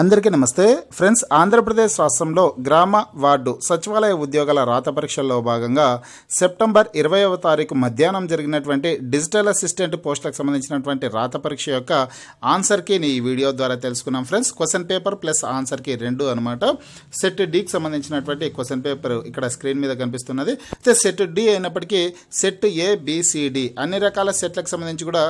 అందరికీ నమస్తే ఫ్రెండ్స్ ఆంధ్రప్రదేశ్ రాష్ట్రంలో గ్రామ వార్డు సచివాలయ ఉద్యోగాల రాత పరీక్షల్లో భాగంగా సెప్టెంబర్ ఇరవైవ తారీఖు మధ్యాహ్నం జరిగినటువంటి డిజిటల్ అసిస్టెంట్ పోస్టులకు సంబంధించినటువంటి రాత పరీక్ష యొక్క ఆన్సర్కి నేను ఈ వీడియో ద్వారా తెలుసుకున్నాం ఫ్రెండ్స్ క్వశ్చన్ పేపర్ ప్లస్ ఆన్సర్కి రెండు అనమాట సెట్ డికి సంబంధించినటువంటి క్వశ్చన్ పేపర్ ఇక్కడ స్క్రీన్ మీద కనిపిస్తున్నది అయితే సెట్ డి అయినప్పటికీ సెట్ ఏ బిసిడి అన్ని రకాల సెట్లకు సంబంధించి కూడా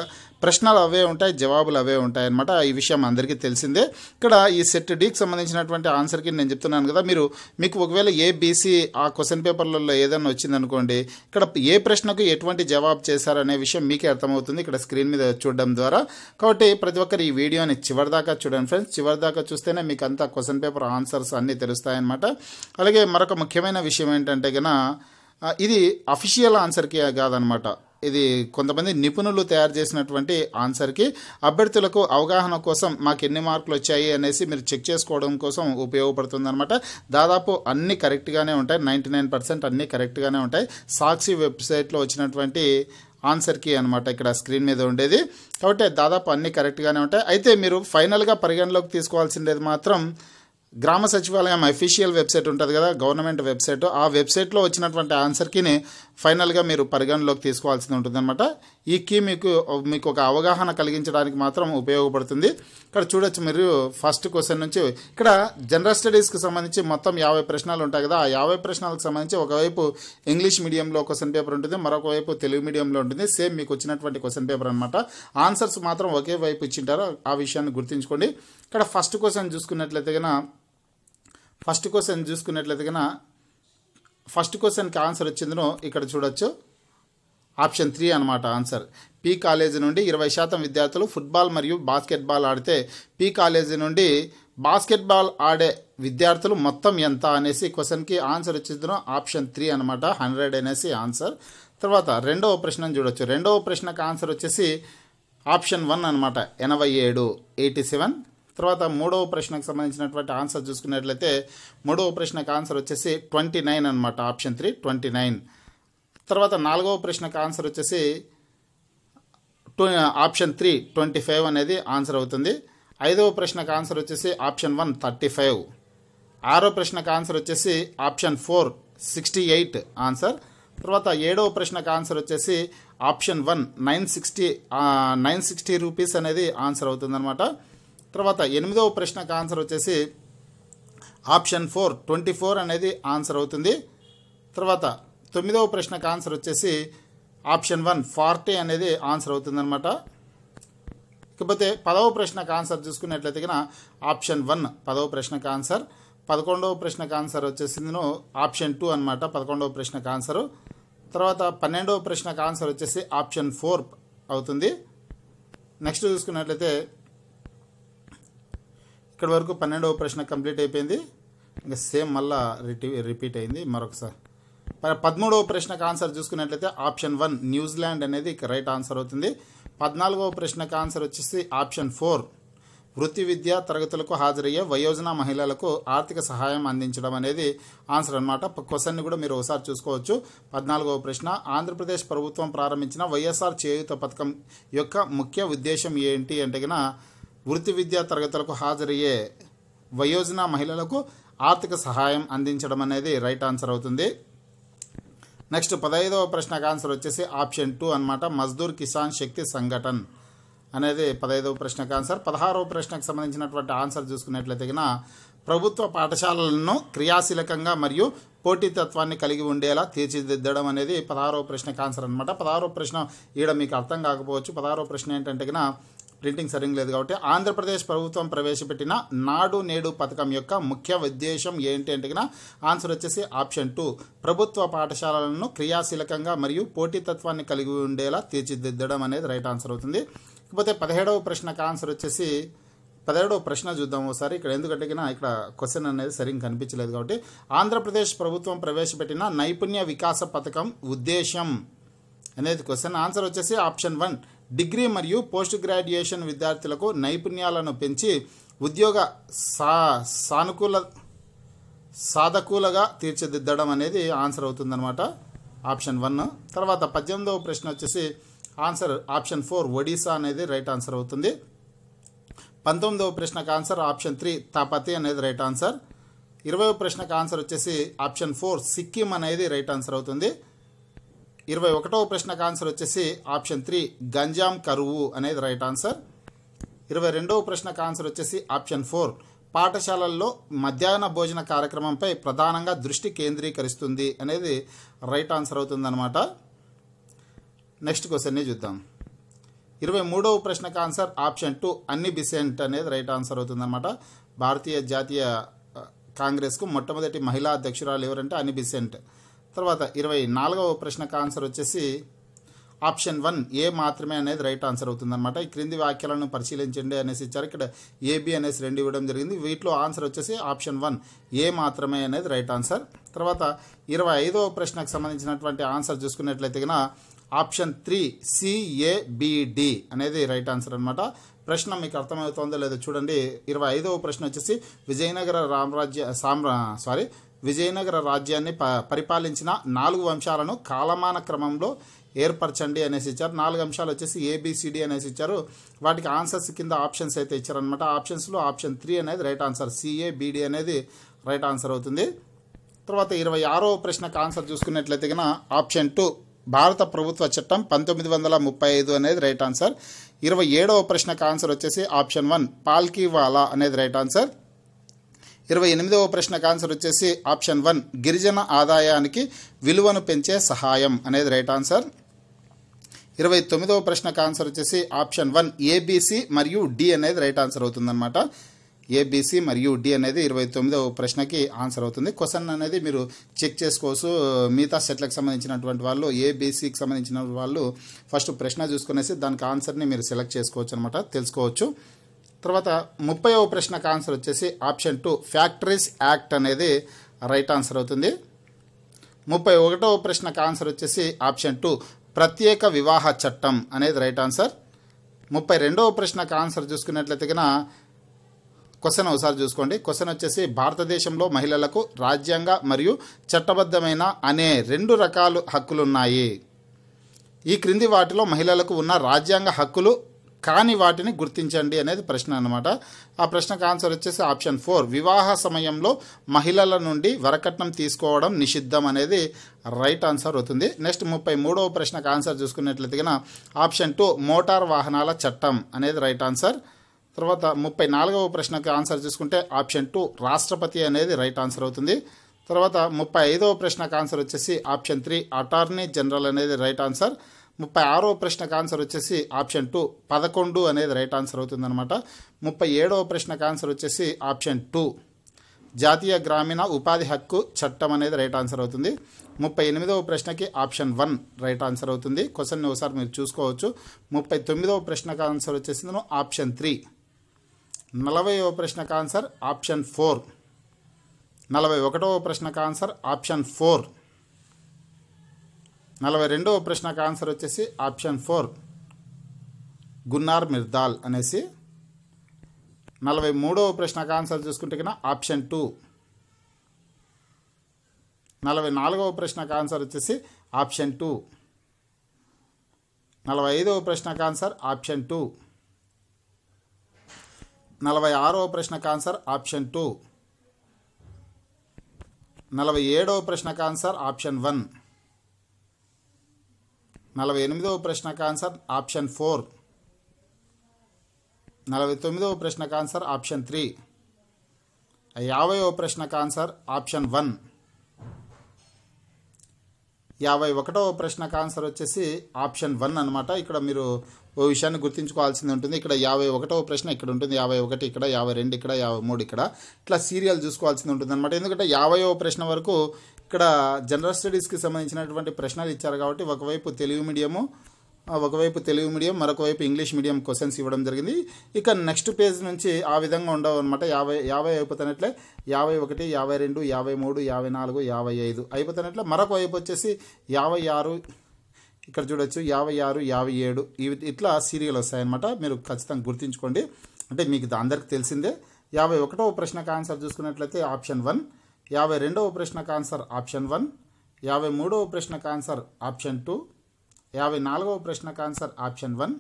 ప్రశ్నలు అవే ఉంటాయి జవాబులు అవే ఉంటాయి అనమాట ఈ విషయం అందరికీ తెలిసిందే ఇక్కడ ఈ సెట్ డీకి సంబంధించినటువంటి ఆన్సర్కి నేను చెప్తున్నాను కదా మీరు మీకు ఒకవేళ ఏ బీసీ ఆ క్వశ్చన్ పేపర్లలో ఏదైనా వచ్చిందనుకోండి ఇక్కడ ఏ ప్రశ్నకు ఎటువంటి జవాబు చేశారనే విషయం మీకే అర్థమవుతుంది ఇక్కడ స్క్రీన్ మీద చూడడం ద్వారా కాబట్టి ప్రతి ఒక్కరు ఈ వీడియోని చివరిదాకా చూడండి ఫ్రెండ్స్ చివరిదాకా చూస్తేనే మీకు అంతా క్వశ్చన్ పేపర్ ఆన్సర్స్ అన్నీ తెలుస్తాయన్నమాట అలాగే మరొక ముఖ్యమైన విషయం ఏంటంటే కన ఇది అఫీషియల్ ఆన్సర్కి కాదనమాట ఇది కొంతమంది నిపుణులు తయారు చేసినటువంటి ఆన్సర్కి అభ్యర్థులకు అవగాహన కోసం మాకు ఎన్ని మార్కులు వచ్చాయి అనేసి మీరు చెక్ చేసుకోవడం కోసం ఉపయోగపడుతుంది అనమాట దాదాపు అన్నీ కరెక్ట్గానే ఉంటాయి నైంటీ నైన్ పర్సెంట్ అన్నీ కరెక్ట్గానే ఉంటాయి సాక్షి వెబ్సైట్లో వచ్చినటువంటి ఆన్సర్కి అనమాట ఇక్కడ స్క్రీన్ మీద ఉండేది కాబట్టి దాదాపు అన్నీ కరెక్ట్గానే ఉంటాయి అయితే మీరు ఫైనల్గా పరిగణలోకి తీసుకోవాల్సిందేది మాత్రం గ్రామ సచివాలయం అఫీషియల్ వెబ్సైట్ ఉంటుంది కదా గవర్నమెంట్ వెబ్సైట్ ఆ వెబ్సైట్లో వచ్చినటువంటి ఆన్సర్కి ఫైనల్గా మీరు పరిగణలోకి తీసుకోవాల్సి ఉంటుంది అనమాట ఈ కీ మీకు మీకు ఒక అవగాహన కలిగించడానికి మాత్రం ఉపయోగపడుతుంది ఇక్కడ చూడొచ్చు మీరు ఫస్ట్ క్వశ్చన్ నుంచి ఇక్కడ జనరల్ స్టడీస్కి సంబంధించి మొత్తం యాభై ప్రశ్నలు ఉంటాయి కదా ఆ యాభై ప్రశ్నలకు సంబంధించి ఒకవైపు ఇంగ్లీష్ మీడియంలో క్వశ్చన్ పేపర్ ఉంటుంది మరొక వైపు తెలుగు మీడియంలో ఉంటుంది సేమ్ మీకు వచ్చినటువంటి క్వశ్చన్ పేపర్ అనమాట ఆన్సర్స్ మాత్రం ఒకే వైపు ఇచ్చింటారు ఆ విషయాన్ని గుర్తుంచుకోండి ఇక్కడ ఫస్ట్ క్వశ్చన్ చూసుకున్నట్లయితే కన ఫస్ట్ క్వశ్చన్ చూసుకున్నట్లయితే కన ఫస్ట్ క్వశ్చన్కి ఆన్సర్ వచ్చిందనో ఇక్కడ చూడొచ్చు ఆప్షన్ త్రీ అనమాట ఆన్సర్ పీ కాలేజీ నుండి ఇరవై శాతం విద్యార్థులు ఫుట్బాల్ మరియు బాస్కెట్బాల్ ఆడితే పీ కాలేజీ నుండి బాస్కెట్బాల్ ఆడే విద్యార్థులు మొత్తం ఎంత అనేసి క్వశ్చన్కి ఆన్సర్ వచ్చిందో ఆప్షన్ త్రీ అనమాట హండ్రెడ్ అనేసి ఆన్సర్ తర్వాత రెండవ ప్రశ్నను చూడొచ్చు రెండవ ప్రశ్నకు ఆన్సర్ వచ్చేసి ఆప్షన్ వన్ అనమాట ఎనభై ఏడు ఎయిటీ సెవెన్ తర్వాత మూడవ ప్రశ్నకు సంబంధించినటువంటి ఆన్సర్ చూసుకున్నట్లయితే మూడవ ప్రశ్నకు ఆన్సర్ వచ్చేసి ట్వంటీ నైన్ అనమాట ఆప్షన్ త్రీ ట్వంటీ నైన్ తర్వాత నాలుగవ ప్రశ్నకు ఆన్సర్ వచ్చేసి ఆప్షన్ త్రీ ట్వంటీ ఫైవ్ అనేది ఆన్సర్ అవుతుంది ఐదవ ప్రశ్నకు ఆన్సర్ వచ్చేసి ఆప్షన్ వన్ థర్టీ ఫైవ్ ఆరో ప్రశ్నకు ఆన్సర్ వచ్చేసి option four sixty eight answer తర్వాత ఏడవ ప్రశ్నకు ఆన్సర్ వచ్చేసి option one nine sixty nine sixty rupees అనేది ఆన్సర్ అవుతుందన్నమాట తర్వాత ఎనిమిదవ ప్రశ్నకు ఆన్సర్ వచ్చేసి ఆప్షన్ ఫోర్ ట్వంటీ ఫోర్ అనేది ఆన్సర్ అవుతుంది తర్వాత తొమ్మిదవ ప్రశ్నకు ఆన్సర్ వచ్చేసి ఆప్షన్ వన్ ఫార్టీ అనేది ఆన్సర్ అవుతుంది అనమాట ఇకపోతే పదవ ప్రశ్నకు ఆన్సర్ చూసుకున్నట్లయితే ఆప్షన్ వన్ పదవ ప్రశ్నకు ఆన్సర్ పదకొండవ ప్రశ్నకు ఆన్సర్ వచ్చేసి నేను ఆప్షన్ టూ అనమాట పదకొండవ ప్రశ్నకు ఆన్సరు తర్వాత పన్నెండవ ప్రశ్నకు ఆన్సర్ వచ్చేసి ఆప్షన్ ఫోర్ అవుతుంది నెక్స్ట్ చూసుకున్నట్లయితే ఇక్కడ వరకు పన్నెండవ ప్రశ్న కంప్లీట్ అయిపోయింది ఇంకా సేమ్ మళ్ళీ రిపీట్ అయింది మరొకసారి పదమూడవ ప్రశ్నకు ఆన్సర్ చూసుకున్నట్లయితే ఆప్షన్ వన్ న్యూజిలాండ్ అనేది రైట్ ఆన్సర్ అవుతుంది పద్నాలుగవ ప్రశ్నకు ఆన్సర్ వచ్చేసి ఆప్షన్ ఫోర్ వృత్తి విద్య తరగతులకు హాజరయ్యే వయోజన మహిళలకు ఆర్థిక సహాయం అందించడం అనేది ఆన్సర్ అనమాట క్వశ్చన్ని కూడా మీరు ఒకసారి చూసుకోవచ్చు పద్నాలుగవ ప్రశ్న ఆంధ్రప్రదేశ్ ప్రభుత్వం ప్రారంభించిన వైఎస్ఆర్ చేయూత పథకం యొక్క ముఖ్య ఉద్దేశం ఏంటి అంటే వృత్తి విద్యా తరగతులకు హాజరయ్యే వయోజన మహిళలకు ఆర్థిక సహాయం అందించడం అనేది రైట్ ఆన్సర్ అవుతుంది నెక్స్ట్ పదహైదవ ప్రశ్నకు ఆన్సర్ వచ్చేసి ఆప్షన్ టూ అనమాట మజ్దూర్ కిసాన్ శక్తి సంఘటన్ అనేది పదహైదవ ప్రశ్నకు ఆన్సర్ పదహారవ ప్రశ్నకు సంబంధించినటువంటి ఆన్సర్ చూసుకున్నట్లయితే ప్రభుత్వ పాఠశాలలను క్రియాశీలకంగా మరియు పోటీతత్వాన్ని కలిగి ఉండేలా తీర్చిదిద్దడం అనేది పదహారవ ప్రశ్నకు ఆన్సర్ అనమాట పదహారవ ప్రశ్న ఈడ మీకు అర్థం కాకపోవచ్చు పదహారవ ప్రశ్న ఏంటంటే ప్రింటింగ్ సరింగ్ లేదు కాబట్టి ఆంధ్రప్రదేశ్ ప్రభుత్వం ప్రవేశపెట్టిన నాడు నేడు పథకం యొక్క ముఖ్య ఉద్దేశం ఏంటి అంటే ఆన్సర్ వచ్చేసి ఆప్షన్ టూ ప్రభుత్వ పాఠశాలలను క్రియాశీలకంగా మరియు పోటీతత్వాన్ని కలిగి ఉండేలా తీర్చిదిద్దడం అనేది రైట్ ఆన్సర్ అవుతుంది ఇకపోతే పదిహేడవ ప్రశ్నకు ఆన్సర్ వచ్చేసి పదిహేడవ ప్రశ్న చూద్దాం ఒకసారి ఇక్కడ ఎందుకంటే ఇక్కడ క్వశ్చన్ అనేది సరిగ్గా కనిపించలేదు కాబట్టి ఆంధ్రప్రదేశ్ ప్రభుత్వం ప్రవేశపెట్టిన నైపుణ్య వికాస పథకం ఉద్దేశం అనేది క్వశ్చన్ ఆన్సర్ వచ్చేసి ఆప్షన్ వన్ డిగ్రీ మరియు పోస్ట్ గ్రాడ్యుయేషన్ విద్యార్థులకు నైపుణ్యాలను పెంచి ఉద్యోగ సా సానుకూల సాధకులుగా తీర్చిదిద్దడం అనేది ఆన్సర్ అవుతుందన్నమాట ఆప్షన్ వన్ తర్వాత పద్దెనిమిదవ ప్రశ్న వచ్చేసి ఆన్సర్ ఆప్షన్ ఫోర్ ఒడిశా అనేది రైట్ ఆన్సర్ అవుతుంది పంతొమ్మిదవ ప్రశ్నకు ఆన్సర్ ఆప్షన్ త్రీ తాపతి అనేది రైట్ ఆన్సర్ ఇరవై ప్రశ్నకు ఆన్సర్ వచ్చేసి ఆప్షన్ ఫోర్ సిక్కిం అనేది రైట్ ఆన్సర్ అవుతుంది ఇరవై ఒకటవ ప్రశ్నకు ఆన్సర్ వచ్చేసి ఆప్షన్ త్రీ గంజాం కరువు అనేది రైట్ ఆన్సర్ ఇరవై రెండవ ప్రశ్నకు ఆన్సర్ వచ్చేసి ఆప్షన్ ఫోర్ పాఠశాలల్లో మధ్యాహ్న భోజన కార్యక్రమంపై ప్రధానంగా దృష్టి కేంద్రీకరిస్తుంది అనేది రైట్ ఆన్సర్ అవుతుందన్నమాట నెక్స్ట్ క్వశ్చన్ని చూద్దాం ఇరవై మూడవ ప్రశ్నకు answer option two Annie Besant అనేది రైట్ ఆన్సర్ అవుతుందన్నమాట భారతీయ జాతీయ కాంగ్రెస్కు మొట్టమొదటి మహిళా అధ్యక్షురాలు ఎవరంటే అన్ని బిసెంట్ తర్వాత ఇరవై నాలుగవ ప్రశ్నకు ఆన్సర్ వచ్చేసి ఆప్షన్ వన్ ఏ మాత్రమే అనేది రైట్ ఆన్సర్ అవుతుందన్నమాట ఈ క్రింది వ్యాఖ్యలను పరిశీలించండి అనేసి ఇచ్చారు ఇక్కడ ఏబి అనేసి రెండు ఇవ్వడం జరిగింది వీటిలో ఆన్సర్ వచ్చేసి ఆప్షన్ వన్ ఏ మాత్రమే అనేది రైట్ ఆన్సర్ తర్వాత ఇరవై ఐదవ ప్రశ్నకు సంబంధించినటువంటి ఆన్సర్ చూసుకున్నట్లయితే కనుక ఆప్షన్ త్రీ సిఏబిడి అనేది రైట్ ఆన్సర్ అనమాట ప్రశ్న మీకు అర్థమవుతుందో లేదో చూడండి ఇరవై ఐదవ ప్రశ్న వచ్చేసి విజయనగర రామరాజ్య సామ్రా సారీ విజయనగర రాజ్యాన్ని ప పరిపాలించిన నాలుగు వంశాలను కాలమాన క్రమంలో ఏర్పరచండి అనేసి ఇచ్చారు నాలుగు అంశాలు వచ్చేసి ఏబిసిడి అనేసి ఇచ్చారు వాటికి ఆన్సర్స్ కింద ఆప్షన్స్ అయితే ఇచ్చారనమాట ఆప్షన్స్లో ఆప్షన్ త్రీ అనేది రైట్ ఆన్సర్ సిఏ బీడీ అనేది రైట్ ఆన్సర్ అవుతుంది తర్వాత ఇరవై ఆరో ప్రశ్నకు ఆన్సర్ చూసుకున్నట్లయితే కన ఆప్షన్ టూ భారత ప్రభుత్వ చట్టం పంతొమ్మిది వందల ముప్పై ఐదు అనేది రైట్ ఆన్సర్ ఇరవై ఏడవ ప్రశ్నకు ఆన్సర్ వచ్చేసి ఆప్షన్ వన్ పాల్కీవాలా అనేది రైట్ ఆన్సర్ ఇరవై ఎనిమిదవ ప్రశ్నకు ఆన్సర్ వచ్చేసి ఆప్షన్ వన్ గిరిజన ఆదాయానికి విలువను పెంచే సహాయం అనేది రైట్ ఆన్సర్ ఇరవై తొమ్మిదవ ప్రశ్నకు ఆన్సర్ వచ్చేసి ఆప్షన్ వన్ ఏబిసి మరియు డి అనేది రైట్ ఆన్సర్ అవుతుందన్నమాట ఏబిసి మరియు డి అనేది ఇరవై తొమ్మిదవ ప్రశ్నకి ఆన్సర్ అవుతుంది క్వశ్చన్ అనేది మీరు చెక్ చేసుకోవచ్చు మిగతా సెట్లకు సంబంధించినటువంటి వాళ్ళు ఏబిసికి సంబంధించిన వాళ్ళు ఫస్ట్ ప్రశ్న చూసుకునేసి దానికి ఆన్సర్ని మీరు సెలెక్ట్ చేసుకోవచ్చు అనమాట తెలుసుకోవచ్చు తర్వాత ముప్పైవ ప్రశ్నకు ఆన్సర్ వచ్చేసి ఆప్షన్ టూ ఫ్యాక్టరీస్ యాక్ట్ అనేది రైట్ ఆన్సర్ అవుతుంది ముప్పై ఒకటవ ప్రశ్నకు ఆన్సర్ వచ్చేసి ఆప్షన్ టూ ప్రత్యేక వివాహ చట్టం అనేది రైట్ ఆన్సర్ ముప్పై రెండవ ప్రశ్నకు ఆన్సర్ చూసుకున్నట్లయితే క్వశ్చన్ ఒకసారి చూసుకోండి క్వశ్చన్ వచ్చేసి భారతదేశంలో మహిళలకు రాజ్యాంగ మరియు చట్టబద్ధమైన అనే రెండు రకాలు హక్కులున్నాయి ఈ క్రింది వాటిలో మహిళలకు ఉన్న రాజ్యాంగ హక్కులు కాని వాటిని గుర్తించండి అనేది ప్రశ్న అనమాట ఆ ప్రశ్నకు ఆన్సర్ వచ్చేసి ఆప్షన్ ఫోర్ వివాహ సమయంలో మహిళల నుండి వరకట్నం తీసుకోవడం నిషిద్ధం అనేది రైట్ ఆన్సర్ అవుతుంది నెక్స్ట్ ముప్పై మూడవ ప్రశ్నకు ఆన్సర్ చూసుకున్నట్లయితే ఆప్షన్ టూ మోటార్ వాహనాల చట్టం అనేది రైట్ ఆన్సర్ తర్వాత ముప్పై నాలుగవ ప్రశ్నకు ఆన్సర్ చూసుకుంటే ఆప్షన్ టూ రాష్ట్రపతి అనేది రైట్ ఆన్సర్ అవుతుంది తర్వాత ముప్పై ఐదవ ప్రశ్నకు ఆన్సర్ వచ్చేసి ఆప్షన్ త్రీ అటార్నీ జనరల్ అనేది రైట్ ఆన్సర్ ముప్పై ఆరో ప్రశ్నకు ఆన్సర్ వచ్చేసి ఆప్షన్ టూ పదకొండు అనేది రైట్ ఆన్సర్ అవుతుందనమాట ముప్పై ఏడవ ప్రశ్నకు ఆన్సర్ వచ్చేసి ఆప్షన్ టూ జాతీయ గ్రామీణ ఉపాధి హక్కు చట్టం అనేది రైట్ ఆన్సర్ అవుతుంది ముప్పై ఎనిమిదవ ప్రశ్నకి ఆప్షన్ వన్ రైట్ ఆన్సర్ అవుతుంది క్వశ్చన్ ఒకసారి మీరు చూసుకోవచ్చు ముప్పై తొమ్మిదవ ప్రశ్నకు ఆన్సర్ వచ్చేసి ఆప్షన్ త్రీ నలభైవ ప్రశ్నకు ఆన్సర్ ఆప్షన్ ఫోర్ నలభై ఒకటవ ప్రశ్నకు ఆన్సర్ ఆప్షన్ ఫోర్ నలభై రెండవ ప్రశ్నకు ఆన్సర్ వచ్చేసి ఆప్షన్ ఫోర్ గున్నార్ మిర్దాల్ అనేసి నలభై మూడవ ప్రశ్నకు ఆన్సర్ చూసుకుంటే కన్నా ఆప్షన్ టూ నలభై నాలుగవ ప్రశ్నకు ఆన్సర్ వచ్చేసి ఆప్షన్ టూ నలభై ఐదవ ప్రశ్నకు ఆన్సర్ ఆప్షన్ టూ నలభై ఆరవ ప్రశ్నకు ఆన్సర్ ఆప్షన్ టూ నలభై ఏడవ ప్రశ్నకు ఆన్సర్ ఆప్షన్ వన్ నలభై ఎనిమిదవ ప్రశ్నకు ఆన్సర్ ఆప్షన్ ఫోర్ నలభై తొమ్మిదవ ప్రశ్నకు ఆన్సర్ ఆప్షన్ త్రీ యాభైవ ప్రశ్నకు ఆన్సర్ ఆప్షన్ వన్ యాభై ఒకటవ ప్రశ్నకు ఆన్సర్ వచ్చేసి ఆప్షన్ వన్ అనమాట ఇక్కడ మీరు ఓ విషయాన్ని గుర్తుంచుకోవాల్సింది ఉంటుంది ఇక్కడ యాభై ఒకటవ ప్రశ్న ఇక్కడ ఉంటుంది యాభై ఒకటి ఇక్కడ యాభై రెండు ఇక్కడ యాభై మూడు ఇక్కడ ఇట్లా సీరియల్ చూసుకోవాల్సింది ఉంటుంది అనమాట ఎందుకంటే యాభైవ ప్రశ్న వరకు ఇక్కడ జనరల్ స్టడీస్కి సంబంధించినటువంటి ప్రశ్నలు ఇచ్చారు కాబట్టి ఒకవైపు తెలుగు మీడియము ఒకవైపు తెలుగు మీడియం మరొక వైపు ఇంగ్లీష్ మీడియం క్వశ్చన్స్ ఇవ్వడం జరిగింది ఇక నెక్స్ట్ పేజ్ నుంచి ఆ విధంగా ఉండవు అనమాట యాభై యాభై అయిపోతున్నట్లే యాభై ఒకటి యాభై రెండు యాభై మూడు యాభై నాలుగు యాభై ఐదు అయిపోతున్నట్లే మరొక వైపు వచ్చేసి యాభై ఆరు ఇక్కడ చూడొచ్చు యాభై ఆరు యాభై ఏడు ఇట్లా సీరియల్ వస్తాయన్నమాట మీరు ఖచ్చితంగా గుర్తుంచుకోండి అంటే మీకు అందరికీ తెలిసిందే యాభై ఒకటో ప్రశ్నకు ఆన్సర్ చూసుకున్నట్లయితే ఆప్షన్ వన్ యాభై రెండవ ప్రశ్నకు ఆన్సర్ ఆప్షన్ వన్ యాభై మూడవ ప్రశ్నకు ఆన్సర్ ఆప్షన్ టూ యాభై నాలుగవ ప్రశ్నకు ఆన్సర్ ఆప్షన్ వన్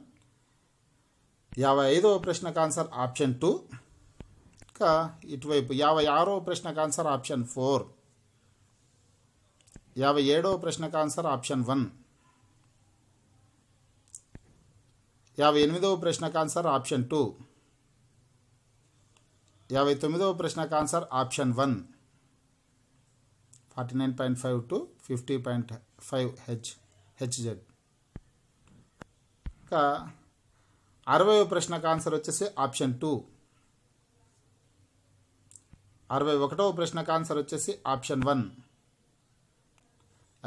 యాభై ఐదవ ప్రశ్నకు ఆన్సర్ ఆప్షన్ టూ ఇంకా ఇటువైపు యాభై ఆరవ ప్రశ్నకు ఆన్సర్ ఆప్షన్ ఫోర్ యాభై ఏడవ ప్రశ్నకు ఆన్సర్ ఆప్షన్ వన్ యాభై ఎనిమిదవ ప్రశ్నకు ఆన్సర్ ఆప్షన్ టూ యాభై తొమ్మిదవ ప్రశ్నకు answer option one forty nine point five to fifty point five H Hz ఇంకా అరవై ప్రశ్నకు ఆన్సర్ వచ్చేసి ఆప్షన్ టూ అరవై ఒకటవ ప్రశ్నకు ఆన్సర్ వచ్చేసి ఆప్షన్ వన్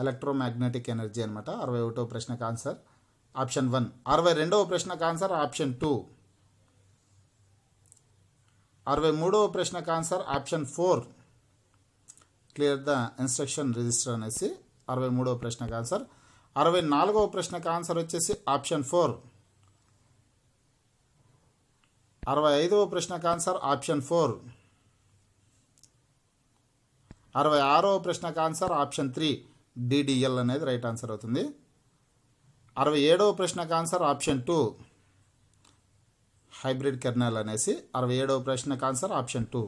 ఎలక్ట్రోమాగ్నెటిక్ ఎనర్జీ అనమాట అరవై ఒకటవ ప్రశ్నకు ఆన్సర్ ఆప్షన్ వన్ అరవై రెండవ ప్రశ్నకు ఆన్సర్ ఆప్షన్ టూ అరవై మూడవ ప్రశ్నకు answer option four clear the instruction register అనేసి అరవై మూడవ ప్రశ్నకు ఆన్సర్ అరవై నాలుగవ ప్రశ్నకు ఆన్సర్ వచ్చేసి ఆప్షన్ ఫోర్ అరవై ఐదవ ప్రశ్నకు ఆన్సర్ ఆప్షన్ ఫోర్ అరవై ఆరవ ప్రశ్నకు ఆన్సర్ ఆప్షన్ త్రీ డిడిఎల్ అనేది రైట్ ఆన్సర్ అవుతుంది అరవై ఏడవ ప్రశ్నకు answer option two hybrid kernel అనేసి అరవై ఏడవ ప్రశ్నకు ఆన్సర్ ఆప్షన్ టూ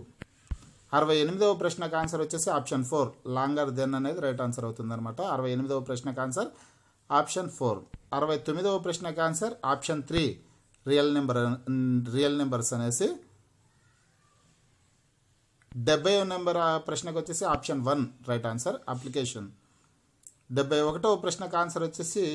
అరవై ఎనిమిదవ ప్రశ్నకు ఆన్సర్ వచ్చేసి ఆప్షన్ ఫోర్ లాంగర్ దెన్ అనేది రైట్ ఆన్సర్ అవుతుంది అనమాట అరవై ఎనిమిదవ ప్రశ్నకు ఆన్సర్ ఆప్షన్ ఫోర్ అరవై తొమ్మిదవ ప్రశ్నకు answer option three real number real numbers అనేసి డెబ్బై నెంబర్ ప్రశ్నకు వచ్చేసి option one right answer application డెబ్బై ఒకటవ ప్రశ్నకు ఆన్సర్ వచ్చేసి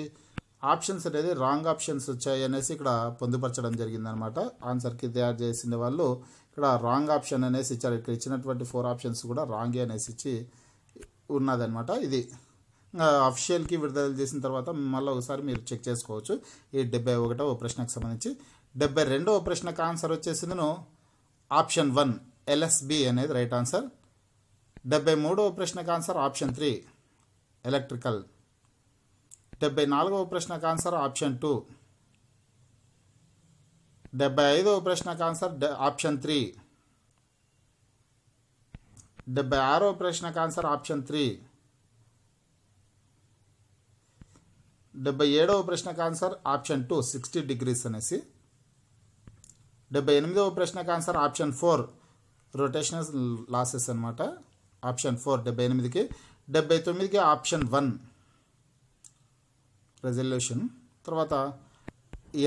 ఆప్షన్స్ అనేది రాంగ్ ఆప్షన్స్ వచ్చాయి అనేసి ఇక్కడ పొందుపరచడం జరిగిందనమాట ఆన్సర్కి తయారు చేసిన వాళ్ళు ఇక్కడ రాంగ్ ఆప్షన్ అనేసి ఇచ్చారు ఇక్కడ ఇచ్చినటువంటి ఫోర్ ఆప్షన్స్ కూడా రాంగే అనేసి ఇచ్చి ఉన్నదనమాట ఇది అఫిషియల్కి విడుదల చేసిన తర్వాత మళ్ళీ ఒకసారి మీరు చెక్ చేసుకోవచ్చు ఈ డెబ్బై ఒకటవ ప్రశ్నకు సంబంధించి డెబ్బై రెండవ ప్రశ్నకు ఆన్సర్ వచ్చేసిందను ఆప్షన్ వన్ ఎల్ఎస్బి అనేది రైట్ ఆన్సర్ డెబ్బై మూడవ ప్రశ్నకు ఆన్సర్ ఆప్షన్ త్రీ ఎలక్ట్రికల్ డెబ్బై నాలుగవ ప్రశ్నకు ఆన్సర్ ఆప్షన్ టూ డెబ్బై ఐదవ ప్రశ్నకు ఆన్సర్ ఆప్షన్ త్రీ డెబ్బై ఆరవ ప్రశ్నకు ఆన్సర్ ఆప్షన్ త్రీ డెబ్బై ఏడవ ప్రశ్నకు answer option two sixty degrees అనేసి డెబ్బై ఎనిమిదవ ప్రశ్నకు answer option four rotational losses అనమాట ఆప్షన్ ఫోర్ డెబ్బై ఎనిమిదికి డెబ్బై తొమ్మిదికి ఆప్షన్ వన్ రెజల్యూషన్ తర్వాత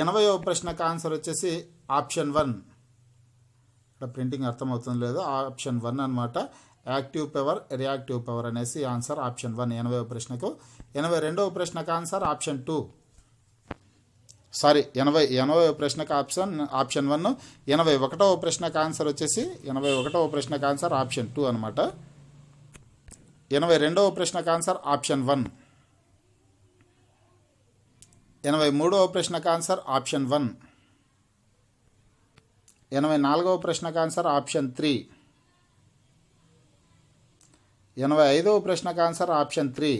ఎనభైవ ప్రశ్నకు ఆన్సర్ వచ్చేసి ఆప్షన్ వన్ ఇక్కడ ప్రింటింగ్ అర్థమవుతుంది లేదు ఆప్షన్ వన్ అనమాట యాక్టివ్ పవర్ రియాక్టివ్ పవర్ అనేసి ఆన్సర్ ఆప్షన్ వన్ ఎనభైవ ప్రశ్నకు ఎనభై రెండవ ప్రశ్నకు ఆన్సర్ ఆప్షన్ టూ సారీ ఎనభై ఎనభై ప్రశ్నకు ఆప్షన్ ఆప్షన్ వన్ ఎనభై ఒకటవ ప్రశ్నకు ఆన్సర్ వచ్చేసి ఎనభై ఒకటవ ప్రశ్నకు ఆన్సర్ ఆప్షన్ టూ అనమాట ఎనభై రెండవ ప్రశ్నకు ఆన్సర్ ఆప్షన్ వన్ ఎనభై మూడవ ప్రశ్నకు ఆన్సర్ ఆప్షన్ వన్ ఎనభై నాలుగవ ప్రశ్నకు ఆన్సర్ ఆప్షన్ త్రీ ఎనభై ఐదవ ప్రశ్నకు ఆన్సర్ ఆప్షన్ త్రీ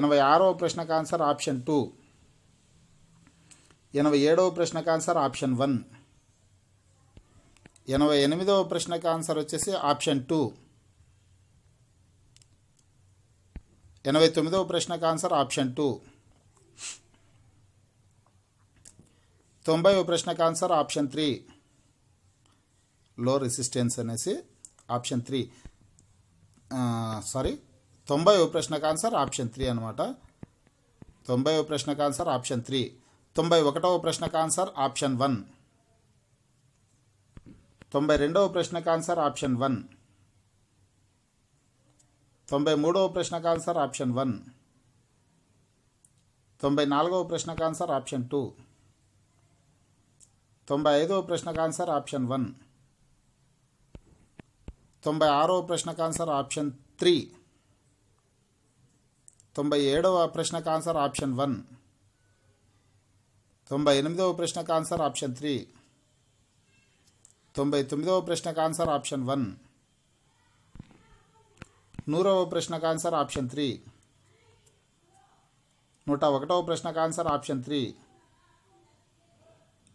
ఎనభై ఆరవ ప్రశ్నకు ఆన్సర్ ఆప్షన్ టూ ఎనభై ఏడవ ప్రశ్నకు ఆన్సర్ ఆప్షన్ వన్ ఎనభై ఎనిమిదవ ప్రశ్నకు ఆన్సర్ వచ్చేసి ఆప్షన్ టూ ఎనభై తొమ్మిదవ ప్రశ్నకు ఆన్సర్ ఆప్షన్ టూ తొంభైవ ప్రశ్నకు answer option three low resistance అనేసి ఆప్షన్ త్రీ సారీ తొంభైవ ప్రశ్నకు ఆన్సర్ ఆప్షన్ త్రీ అనమాట తొంభైవ ప్రశ్నకు ఆన్సర్ ఆప్షన్ త్రీ తొంభై ఒకటవ ప్రశ్నకు ఆన్సర్ ఆప్షన్ వన్ తొంభై రెండవ ప్రశ్నకు ఆన్సర్ ఆప్షన్ వన్ तोबई मूडव प्रश्न का आसर आपशन वन तोबई नागव प्रश्न का आसर आपशन टू तोबईव प्रश्न का आसर आपशन वन तोब आरव प्रश्न का आसर आपशन थ्री तोबईव प्रश्न का आसर आपशन वन तोबईव प्रश्न का आसर आपशन थ्री तोबई तुमदव प्रश्न का आसर आपशन वन నూరవ ప్రశ్నకు ఆన్సర్ ఆప్షన్ త్రీ నూట ఒకటవ ప్రశ్నకు ఆన్సర్ ఆప్షన్ త్రీ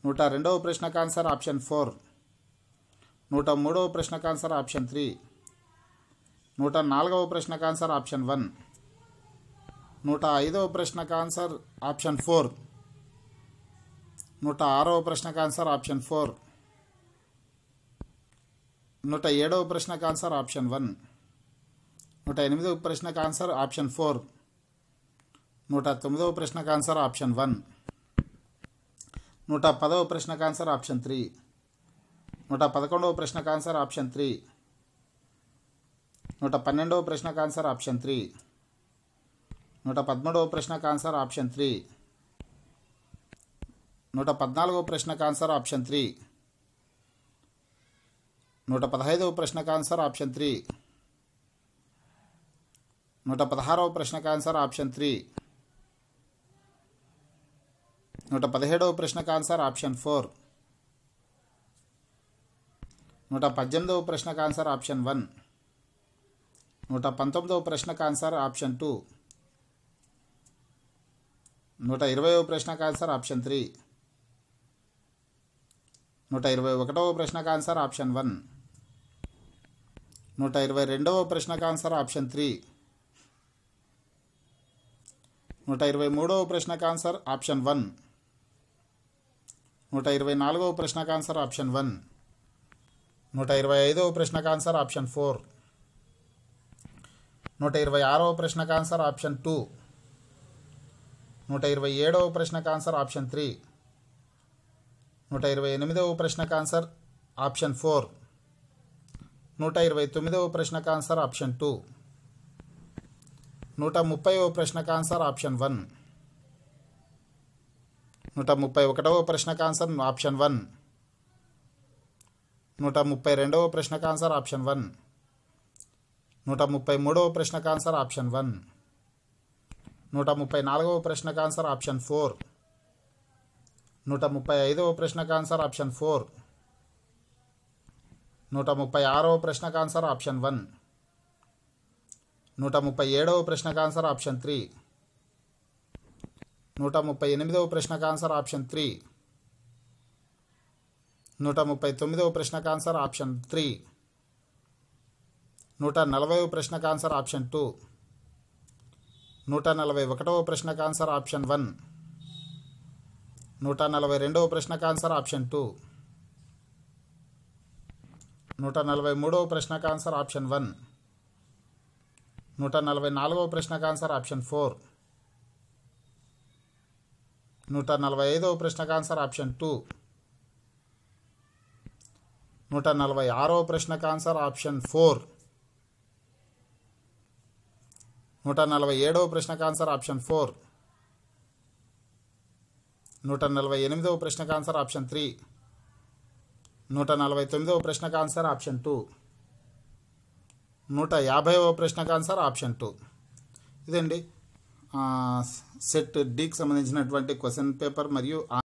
నూట రెండవ ప్రశ్నకు ఆన్సర్ ఆప్షన్ ఫోర్ నూట మూడవ ప్రశ్నకు ఆన్సర్ ఆప్షన్ త్రీ నూట నాలుగవ ప్రశ్నకు ఆన్సర్ ఆప్షన్ వన్ నూట ఐదవ ప్రశ్నకు ఆన్సర్ ఆప్షన్ ఫోర్ నూట ఆరవ ప్రశ్నకు ఆన్సర్ ఆప్షన్ ఫోర్ నూట ఏడవ ప్రశ్నకు ఆన్సర్ ఆప్షన్ వన్ నూట ఎనిమిదవ ప్రశ్నకు ఆన్సర్ ఆప్షన్ ఫోర్ నూట తొమ్మిదవ ప్రశ్నకు ఆన్సర్ ఆప్షన్ వన్ నూట పదవ ప్రశ్నకు ఆన్సర్ ఆప్షన్ త్రీ నూట పదకొండవ ప్రశ్నకు ఆన్సర్ ఆప్షన్ త్రీ నూట పన్నెండవ ప్రశ్నకు ఆన్సర్ ఆప్షన్ త్రీ నూట పదమూడవ ప్రశ్నకు ఆన్సర్ ఆప్షన్ త్రీ నూట పద్నాలుగవ ప్రశ్నకు ఆన్సర్ ఆప్షన్ త్రీ నూట పదహైదవ ప్రశ్నకు ఆన్సర్ ఆప్షన్ త్రీ నూట పదహారవ ప్రశ్నకు ఆన్సర్ ఆప్షన్ త్రీ నూట పదిహేడవ ప్రశ్నకు ఆన్సర్ ఆప్షన్ ఫోర్ నూట పద్దెనిమిదవ ప్రశ్నకు ఆన్సర్ ఆప్షన్ వన్ నూట పంతొమ్మిదవ ప్రశ్నకు ఆన్సర్ ఆప్షన్ టూ నూట ఇరవయవ ప్రశ్నకు ఆన్సర్ ఆప్షన్ త్రీ నూట ఇరవై ఒకటవ ప్రశ్నకు ఆన్సర్ ఆప్షన్ వన్ నూట ఇరవై రెండవ ప్రశ్నకు ఆన్సర్ ఆప్షన్ త్రీ నూట ఇరవై మూడవ ప్రశ్నకు ఆన్సర్ ఆప్షన్ వన్ నూట ఇరవై నాలుగవ ప్రశ్నకు ఆన్సర్ ఆప్షన్ వన్ నూట ఇరవై ఐదవ ప్రశ్నకు ఆన్సర్ ఆప్షన్ ఫోర్ నూట ఇరవై ఆరవ ప్రశ్నకు ఆన్సర్ ఆప్షన్ టూ నూట ఇరవై ఏడవ ప్రశ్నకు ఆన్సర్ ఆప్షన్ త్రీ నూట ఇరవై ఎనిమిదవ ప్రశ్నకు ఆన్సర్ ఆప్షన్ ఫోర్ నూట ఇరవై తొమ్మిదవ ప్రశ్నకు ఆన్సర్ ఆప్షన్ టూ నూట ముప్పై ప్రశ్నకు ఆన్సర్ ఆప్షన్ వన్ నూట ముప్పై ఒకటవ ప్రశ్నకు ఆన్సర్ ఆప్షన్ వన్ నూట ముప్పై రెండవ ప్రశ్నకు ఆన్సర్ ఆప్షన్ వన్ నూట ముప్పై మూడవ ప్రశ్నకు ఆన్సర్ ఆప్షన్ వన్ నూట ముప్పై నాలుగవ ప్రశ్నకు ఆన్సర్ ఆప్షన్ ఫోర్ నూట ముప్పై ఐదవ ప్రశ్నకు ఆన్సర్ ఆప్షన్ ఫోర్ నూట ముప్పై ఆరవ ప్రశ్నకు ఆన్సర్ ఆప్షన్ వన్ నూట ముప్పై ఏడవ ప్రశ్నకు ఆన్సర్ ఆప్షన్ త్రీ నూట ముప్పై ఎనిమిదవ ప్రశ్నకు ఆన్సర్ ఆప్షన్ త్రీ నూట ముప్పై తొమ్మిదవ ప్రశ్నకు ఆన్సర్ ఆప్షన్ త్రీ నూట నలభై ప్రశ్నకు ఆన్సర్ ఆప్షన్ టూ నూట నలభై ఒకటవ ప్రశ్నకు ఆన్సర్ ఆప్షన్ వన్ నూట నలభై రెండవ ప్రశ్నకు ఆన్సర్ ఆప్షన్ టూ నూట నలభై మూడవ ప్రశ్నకు ఆన్సర్ ఆప్షన్ వన్ నూట నలభై నాలుగవ ప్రశ్నకు ఆన్సర్ ఆప్షన్ ఫోర్ నూట నలభై ఐదవ ప్రశ్నకు ఆన్సర్ ఆప్షన్ టూ నూట నలభై ఆరవ ప్రశ్నకు ఆన్సర్ ఆప్షన్ ఫోర్ నూట నలభై ఏడవ ప్రశ్నకు ఆన్సర్ ఆప్షన్ ఫోర్ నూట నలభై ఎనిమిదవ ప్రశ్నకు ఆన్సర్ ఆప్షన్ త్రీ నూట నలభై తొమ్మిదవ ప్రశ్నకు ఆన్సర్ ఆప్షన్ టూ నూట యాభైవ ప్రశ్నకు ఆన్సర్ ఆప్షన్ టూ ఇదండి సెట్ డీకి సంబంధించినటువంటి క్వశ్చన్ పేపర్ మరియు